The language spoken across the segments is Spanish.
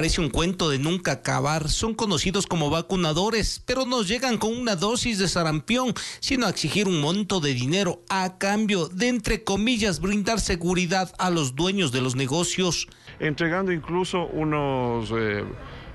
parece un cuento de nunca acabar. Son conocidos como vacunadores, pero no llegan con una dosis de sarampión, sino a exigir un monto de dinero a cambio de, entre comillas, brindar seguridad a los dueños de los negocios. Entregando incluso unos... Eh,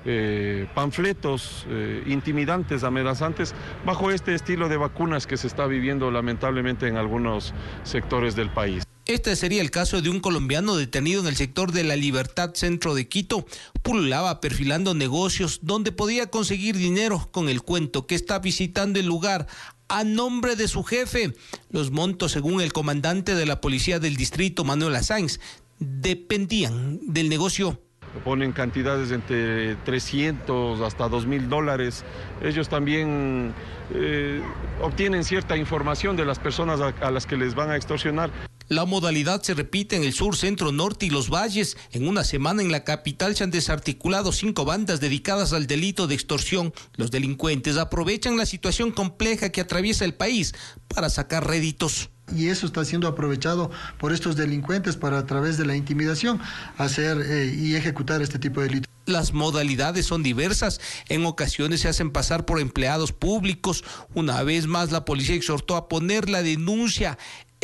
eh, panfletos eh, intimidantes, amenazantes, bajo este estilo de vacunas que se está viviendo lamentablemente en algunos sectores del país. Este sería el caso de un colombiano detenido en el sector de la Libertad Centro de Quito. Pululaba perfilando negocios donde podía conseguir dinero con el cuento que está visitando el lugar a nombre de su jefe. Los montos, según el comandante de la policía del distrito, Manuel Sáenz, dependían del negocio ponen cantidades entre 300 hasta 2 mil dólares. Ellos también eh, obtienen cierta información de las personas a las que les van a extorsionar. La modalidad se repite en el sur, centro, norte y los valles. En una semana en la capital se han desarticulado cinco bandas dedicadas al delito de extorsión. Los delincuentes aprovechan la situación compleja que atraviesa el país para sacar réditos y eso está siendo aprovechado por estos delincuentes para a través de la intimidación hacer eh, y ejecutar este tipo de delitos. Las modalidades son diversas, en ocasiones se hacen pasar por empleados públicos. Una vez más la policía exhortó a poner la denuncia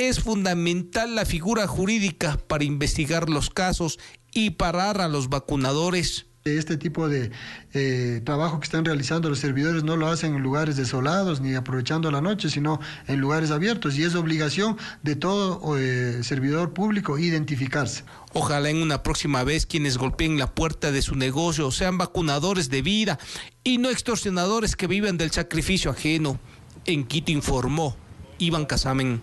es fundamental la figura jurídica para investigar los casos y parar a los vacunadores este tipo de eh, trabajo que están realizando los servidores no lo hacen en lugares desolados ni aprovechando la noche, sino en lugares abiertos y es obligación de todo eh, servidor público identificarse. Ojalá en una próxima vez quienes golpeen la puerta de su negocio sean vacunadores de vida y no extorsionadores que viven del sacrificio ajeno. En Quito informó Iván Casamen.